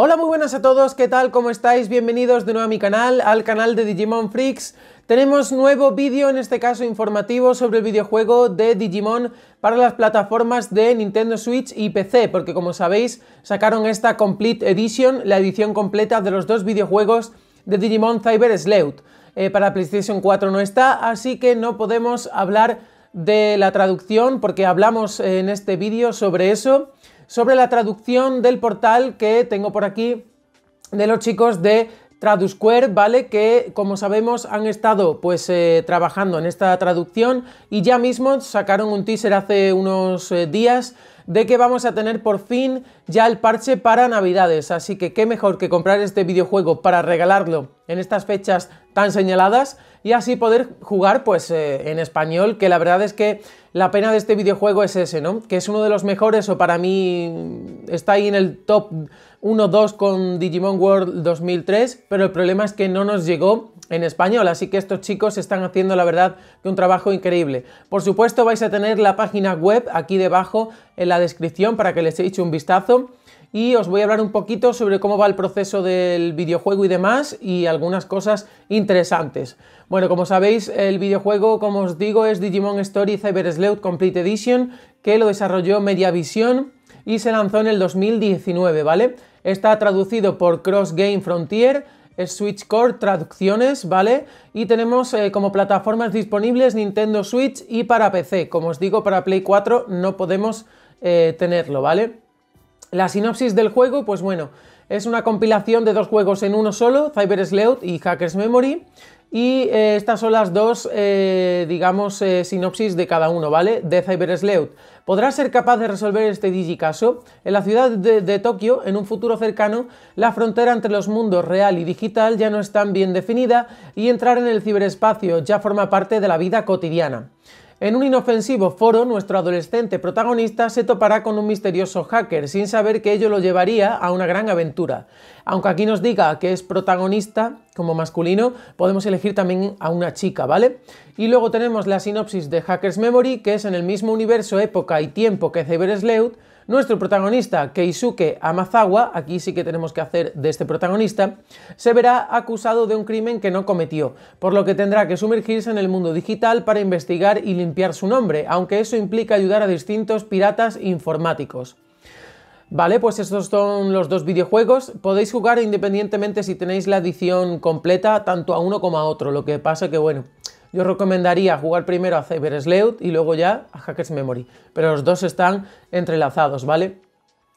Hola, muy buenas a todos, ¿qué tal? ¿Cómo estáis? Bienvenidos de nuevo a mi canal, al canal de Digimon Freaks. Tenemos nuevo vídeo, en este caso informativo, sobre el videojuego de Digimon para las plataformas de Nintendo Switch y PC, porque como sabéis, sacaron esta Complete Edition, la edición completa de los dos videojuegos de Digimon Cyber Sleuth. Eh, para PlayStation 4 no está, así que no podemos hablar de la traducción, porque hablamos eh, en este vídeo sobre eso sobre la traducción del portal que tengo por aquí de los chicos de Tradusquare, ¿vale? Que como sabemos han estado pues eh, trabajando en esta traducción y ya mismo sacaron un teaser hace unos eh, días de que vamos a tener por fin ya el parche para navidades, así que qué mejor que comprar este videojuego para regalarlo en estas fechas tan señaladas y así poder jugar pues eh, en español, que la verdad es que la pena de este videojuego es ese, ¿no? Que es uno de los mejores o para mí está ahí en el top 1-2 con Digimon World 2003, pero el problema es que no nos llegó en español, así que estos chicos están haciendo la verdad que un trabajo increíble. Por supuesto vais a tener la página web aquí debajo en la descripción para que les eche un vistazo y os voy a hablar un poquito sobre cómo va el proceso del videojuego y demás y algunas cosas interesantes. Bueno, como sabéis, el videojuego, como os digo, es Digimon Story Cyber Sleuth Complete Edition, que lo desarrolló MediaVision y se lanzó en el 2019, ¿vale? Está traducido por Cross Game Frontier, Switch Core traducciones, ¿vale? Y tenemos eh, como plataformas disponibles Nintendo Switch y para PC. Como os digo, para Play 4 no podemos eh, tenerlo, ¿vale? La sinopsis del juego, pues bueno, es una compilación de dos juegos en uno solo, Cyber Sleuth y Hackers Memory, y eh, estas son las dos, eh, digamos, eh, sinopsis de cada uno, ¿vale? De Cyber Sleuth. Podrá ser capaz de resolver este digicaso? En la ciudad de, de, Tokio, en un futuro cercano, la frontera entre los mundos real y digital ya no es tan bien definida y entrar en el ciberespacio ya forma parte de la vida cotidiana. En un inofensivo foro, nuestro adolescente protagonista se topará con un misterioso hacker sin saber que ello lo llevaría a una gran aventura. Aunque aquí nos diga que es protagonista como masculino, podemos elegir también a una chica, ¿vale? Y luego tenemos la sinopsis de Hackers Memory, que es en el mismo universo, época y tiempo que Cyber Sleuth, nuestro protagonista, Keisuke Amazawa, aquí sí que tenemos que hacer de este protagonista, se verá acusado de un crimen que no cometió, por lo que tendrá que sumergirse en el mundo digital para investigar y limpiar su nombre, aunque eso implica ayudar a distintos piratas informáticos. Vale, pues estos son los dos videojuegos. Podéis jugar independientemente si tenéis la edición completa tanto a uno como a otro. Lo que pasa que, bueno, yo recomendaría jugar primero a Cyber Sleuth y luego ya a Hackers Memory, pero los dos están entrelazados, ¿vale?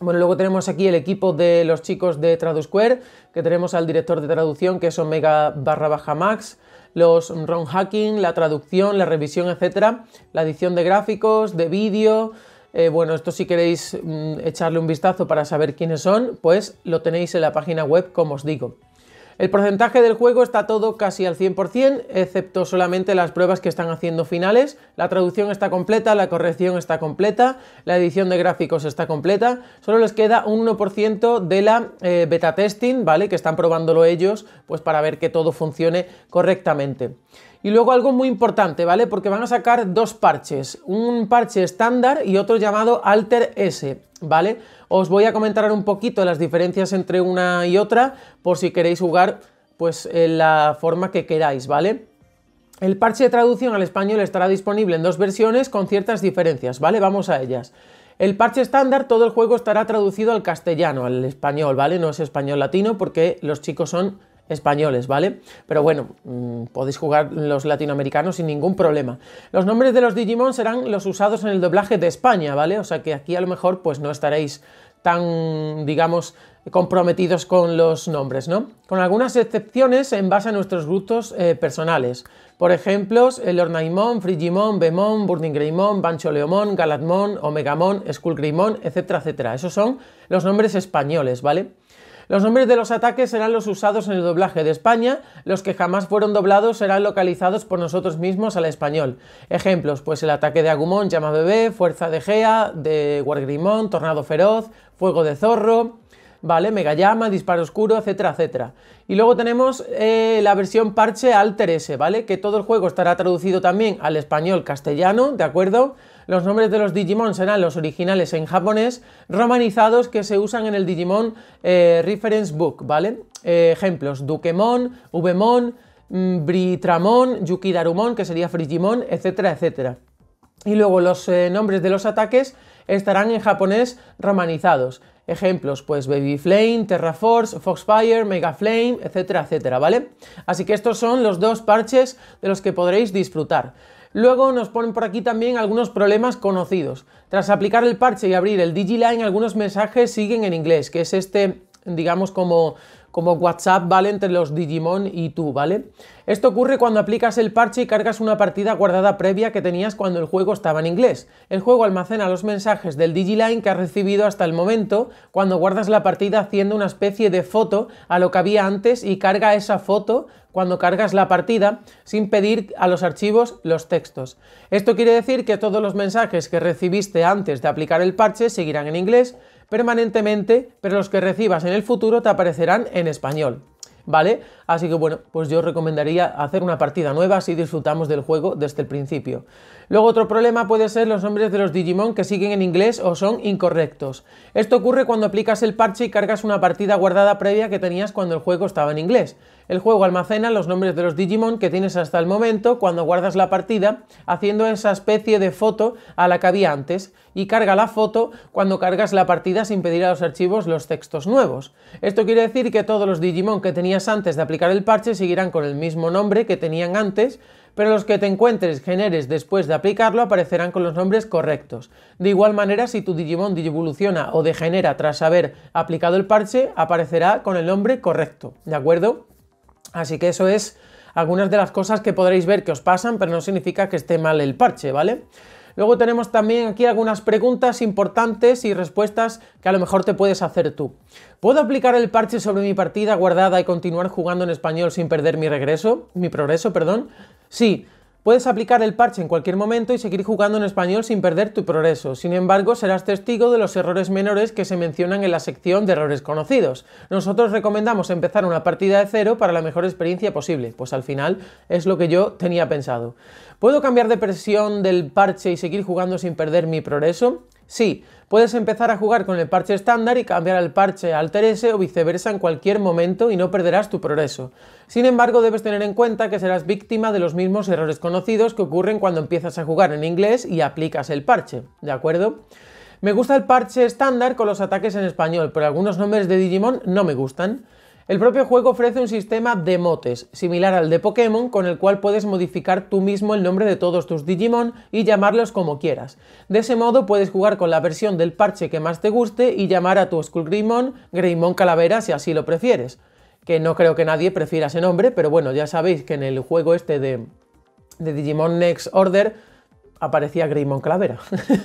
Bueno, luego tenemos aquí el equipo de los chicos de TraduSquare, que tenemos al director de traducción, que es Omega barra baja Max, los ROM hacking, la traducción, la revisión, etcétera, la edición de gráficos, de vídeo, eh, bueno, esto si queréis mm, echarle un vistazo para saber quiénes son, pues lo tenéis en la página web, como os digo. El porcentaje del juego está todo casi al 100%, excepto solamente las pruebas que están haciendo finales. La traducción está completa, la corrección está completa, la edición de gráficos está completa. Solo les queda un 1% de la eh, beta testing, ¿vale? Que están probándolo ellos, pues para ver que todo funcione correctamente. Y luego algo muy importante, ¿vale? Porque van a sacar dos parches, un parche estándar y otro llamado Alter S, ¿vale? Os voy a comentar un poquito las diferencias entre una y otra por si queréis jugar pues en la forma que queráis, ¿vale? El parche de traducción al español estará disponible en dos versiones con ciertas diferencias, ¿vale? Vamos a ellas. El parche estándar, todo el juego estará traducido al castellano, al español, ¿vale? No es español latino porque los chicos son españoles, ¿vale? Pero bueno, mm, podéis jugar los latinoamericanos sin ningún problema. Los nombres de los Digimon serán los usados en el doblaje de España, ¿vale? O sea que aquí a lo mejor pues no estaréis tan, digamos, comprometidos con los nombres, ¿no? Con algunas excepciones en base a nuestros gustos eh, personales. Por ejemplo, el Ornaimon, Frigimon, Bemon, Bancho Bancholeomon, Galadmon, Omegamon, Greymon, etcétera, etcétera. Esos son los nombres españoles, ¿vale? Los nombres de los ataques serán los usados en el doblaje de España, los que jamás fueron doblados serán localizados por nosotros mismos al español. Ejemplos, pues el ataque de Agumón, Llama Bebé, Fuerza de Gea, de Wargrimón, Tornado Feroz, Fuego de Zorro, ¿vale? llama, Disparo Oscuro, etcétera, etcétera. Y luego tenemos eh, la versión parche Alter S, ¿vale? Que todo el juego estará traducido también al español castellano, ¿de acuerdo? Los nombres de los Digimon serán los originales en japonés, romanizados que se usan en el Digimon eh, Reference Book, ¿vale? Eh, ejemplos, Dukemon, Ubemon, mm, Britramon, Yukidarumon, que sería Frigimon, etcétera, etcétera. Y luego los eh, nombres de los ataques estarán en japonés romanizados. Ejemplos, pues Baby Flame, Terra Force, Foxfire, Mega Flame, etcétera, etcétera, ¿vale? Así que estos son los dos parches de los que podréis disfrutar. Luego nos ponen por aquí también algunos problemas conocidos. Tras aplicar el parche y abrir el DigiLine, algunos mensajes siguen en inglés, que es este, digamos, como como WhatsApp, ¿vale? Entre los Digimon y tú, ¿vale? Esto ocurre cuando aplicas el parche y cargas una partida guardada previa que tenías cuando el juego estaba en inglés. El juego almacena los mensajes del Digiline que has recibido hasta el momento cuando guardas la partida haciendo una especie de foto a lo que había antes y carga esa foto cuando cargas la partida sin pedir a los archivos los textos. Esto quiere decir que todos los mensajes que recibiste antes de aplicar el parche seguirán en inglés, permanentemente, pero los que recibas en el futuro te aparecerán en español. ¿Vale? Así que bueno, pues yo recomendaría hacer una partida nueva si disfrutamos del juego desde el principio. Luego otro problema puede ser los nombres de los Digimon que siguen en inglés o son incorrectos. Esto ocurre cuando aplicas el parche y cargas una partida guardada previa que tenías cuando el juego estaba en inglés. El juego almacena los nombres de los Digimon que tienes hasta el momento cuando guardas la partida, haciendo esa especie de foto a la que había antes, y carga la foto cuando cargas la partida sin pedir a los archivos los textos nuevos. Esto quiere decir que todos los Digimon que tenías antes de aplicar el parche seguirán con el mismo nombre que tenían antes, pero los que te encuentres generes después de aplicarlo aparecerán con los nombres correctos. De igual manera, si tu Digimon evoluciona o degenera tras haber aplicado el parche, aparecerá con el nombre correcto, ¿de acuerdo? Así que eso es algunas de las cosas que podréis ver que os pasan, pero no significa que esté mal el parche, ¿vale? Luego tenemos también aquí algunas preguntas importantes y respuestas que a lo mejor te puedes hacer tú. ¿Puedo aplicar el parche sobre mi partida guardada y continuar jugando en español sin perder mi regreso? Mi progreso, perdón. Sí, Puedes aplicar el parche en cualquier momento y seguir jugando en español sin perder tu progreso, sin embargo serás testigo de los errores menores que se mencionan en la sección de errores conocidos. Nosotros recomendamos empezar una partida de cero para la mejor experiencia posible, pues al final es lo que yo tenía pensado. ¿Puedo cambiar de presión del parche y seguir jugando sin perder mi progreso? Sí, Puedes empezar a jugar con el parche estándar y cambiar el parche Alter S o viceversa en cualquier momento y no perderás tu progreso. Sin embargo, debes tener en cuenta que serás víctima de los mismos errores conocidos que ocurren cuando empiezas a jugar en inglés y aplicas el parche, ¿de acuerdo? Me gusta el parche estándar con los ataques en español, pero algunos nombres de Digimon no me gustan. El propio juego ofrece un sistema de motes, similar al de Pokémon, con el cual puedes modificar tú mismo el nombre de todos tus Digimon y llamarlos como quieras. De ese modo puedes jugar con la versión del parche que más te guste y llamar a tu Skullgrimon, Greymon Calavera si así lo prefieres. Que no creo que nadie prefiera ese nombre, pero bueno, ya sabéis que en el juego este de Digimon Next Order aparecía Greymon Clavera.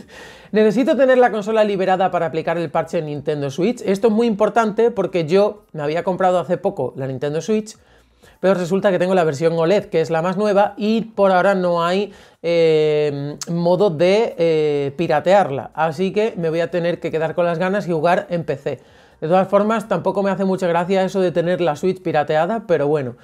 Necesito tener la consola liberada para aplicar el parche en Nintendo Switch. Esto es muy importante porque yo me había comprado hace poco la Nintendo Switch, pero resulta que tengo la versión OLED, que es la más nueva, y por ahora no hay eh, modo de eh, piratearla. Así que me voy a tener que quedar con las ganas y jugar en PC. De todas formas, tampoco me hace mucha gracia eso de tener la Switch pirateada, pero bueno,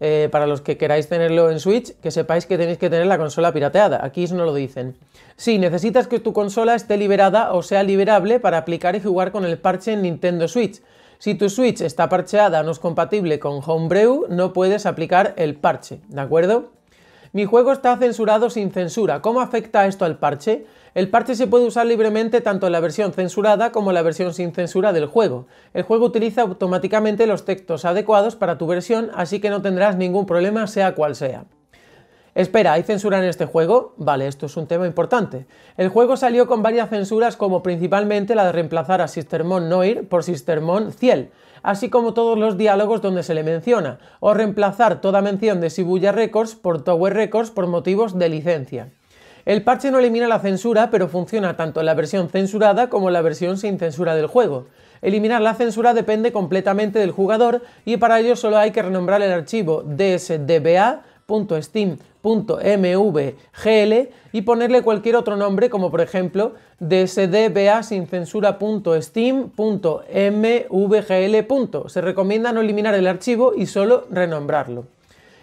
eh, para los que queráis tenerlo en Switch, que sepáis que tenéis que tener la consola pirateada. Aquí no lo dicen. Sí, necesitas que tu consola esté liberada o sea liberable para aplicar y jugar con el parche en Nintendo Switch. Si tu Switch está parcheada o no es compatible con Homebrew, no puedes aplicar el parche, ¿de acuerdo? Mi juego está censurado sin censura. ¿Cómo afecta esto al parche? El parche se puede usar libremente tanto en la versión censurada como en la versión sin censura del juego. El juego utiliza automáticamente los textos adecuados para tu versión, así que no tendrás ningún problema sea cual sea. Espera, ¿hay censura en este juego? Vale, esto es un tema importante. El juego salió con varias censuras como principalmente la de reemplazar a Sistermon Noir por Sistermon Ciel, así como todos los diálogos donde se le menciona, o reemplazar toda mención de Shibuya Records por Tower Records por motivos de licencia. El parche no elimina la censura, pero funciona tanto en la versión censurada como en la versión sin censura del juego. Eliminar la censura depende completamente del jugador y para ello solo hay que renombrar el archivo DSDBA .steam.mvgl y ponerle cualquier otro nombre como por ejemplo dsdba sin Se recomienda no eliminar el archivo y solo renombrarlo.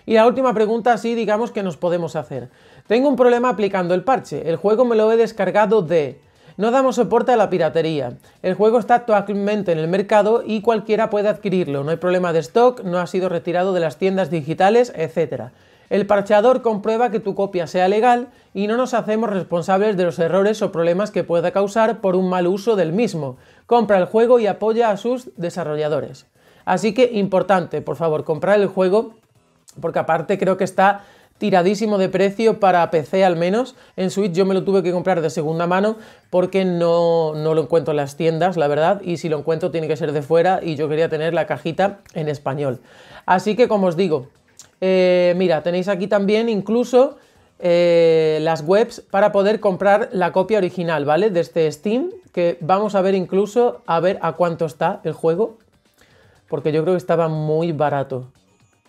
Y la última pregunta así digamos que nos podemos hacer. Tengo un problema aplicando el parche. El juego me lo he descargado de no damos soporte a la piratería. El juego está actualmente en el mercado y cualquiera puede adquirirlo. No hay problema de stock, no ha sido retirado de las tiendas digitales, etc. El parcheador comprueba que tu copia sea legal y no nos hacemos responsables de los errores o problemas que pueda causar por un mal uso del mismo. Compra el juego y apoya a sus desarrolladores. Así que importante, por favor, comprar el juego porque aparte creo que está tiradísimo de precio para PC al menos. En Switch yo me lo tuve que comprar de segunda mano porque no, no, lo encuentro en las tiendas, la verdad, y si lo encuentro tiene que ser de fuera y yo quería tener la cajita en español. Así que como os digo, eh, mira, tenéis aquí también incluso eh, las webs para poder comprar la copia original, ¿vale? De este Steam, que vamos a ver incluso a ver a cuánto está el juego, porque yo creo que estaba muy barato,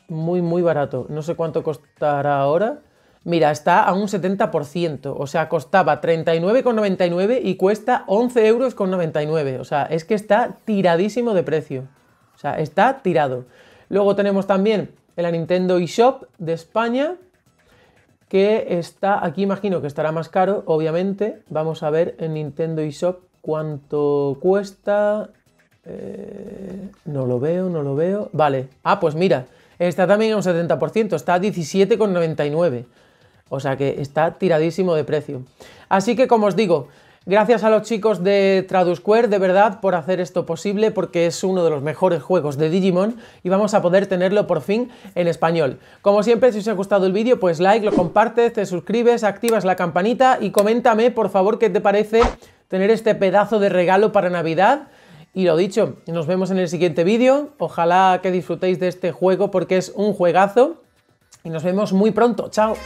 muy, muy barato. No sé cuánto costará ahora. Mira, está a un 70%, o sea, costaba 39,99 y cuesta 11,99 euros, o sea, es que está tiradísimo de precio, o sea, está tirado. Luego tenemos también en la Nintendo eShop de España, que está aquí, imagino que estará más caro, obviamente. Vamos a ver en Nintendo eShop cuánto cuesta. Eh, no lo veo, no lo veo. Vale. Ah, pues mira, está también a un 70%, está a 17,99. O sea que está tiradísimo de precio. Así que como os digo, Gracias a los chicos de Tradusquare, de verdad, por hacer esto posible, porque es uno de los mejores juegos de Digimon y vamos a poder tenerlo por fin en español. Como siempre, si os ha gustado el vídeo, pues like, lo compartes, te suscribes, activas la campanita y coméntame, por favor, qué te parece tener este pedazo de regalo para Navidad. Y lo dicho, nos vemos en el siguiente vídeo. Ojalá que disfrutéis de este juego porque es un juegazo. Y nos vemos muy pronto. ¡Chao!